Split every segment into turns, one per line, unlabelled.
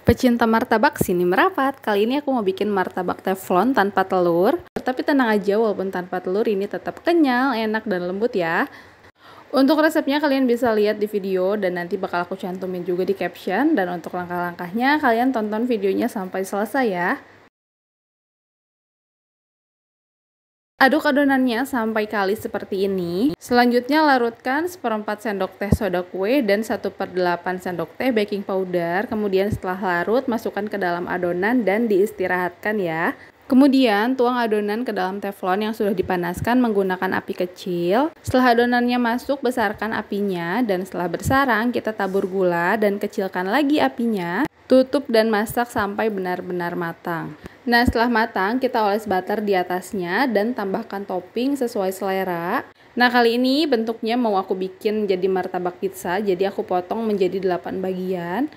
Pecinta martabak sini merapat. Kali ini aku mau bikin martabak teflon tanpa telur. Tapi tenang aja walaupun tanpa telur ini tetap kenyal, enak dan lembut ya. Untuk resepnya kalian bisa lihat di video dan nanti bakal aku cantumin juga di caption. Dan untuk langkah-langkahnya kalian tonton videonya sampai selesai ya. Aduk adonannya sampai kalis seperti ini. Selanjutnya larutkan seperempat sendok teh soda kue dan 1 per 8 sendok teh baking powder. Kemudian setelah larut, masukkan ke dalam adonan dan diistirahatkan ya. Kemudian tuang adonan ke dalam teflon yang sudah dipanaskan menggunakan api kecil. Setelah adonannya masuk, besarkan apinya dan setelah bersarang kita tabur gula dan kecilkan lagi apinya. Tutup dan masak sampai benar-benar matang. Nah, setelah matang, kita oles butter di atasnya dan tambahkan topping sesuai selera. Nah, kali ini bentuknya mau aku bikin jadi martabak pizza, jadi aku potong menjadi 8 bagian.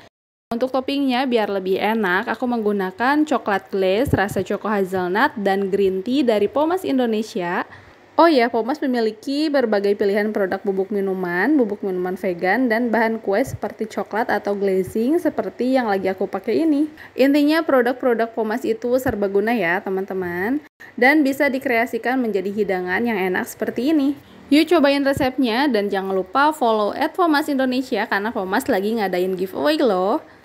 Untuk toppingnya biar lebih enak, aku menggunakan coklat glaze, rasa choco hazelnut, dan green tea dari Pomas Indonesia. Oh ya, Pomas memiliki berbagai pilihan produk bubuk minuman, bubuk minuman vegan, dan bahan kue seperti coklat atau glazing seperti yang lagi aku pakai ini. Intinya produk-produk Pomas itu serbaguna ya teman-teman, dan bisa dikreasikan menjadi hidangan yang enak seperti ini. Yuk cobain resepnya dan jangan lupa follow at Pomas Indonesia karena Pomas lagi ngadain giveaway loh.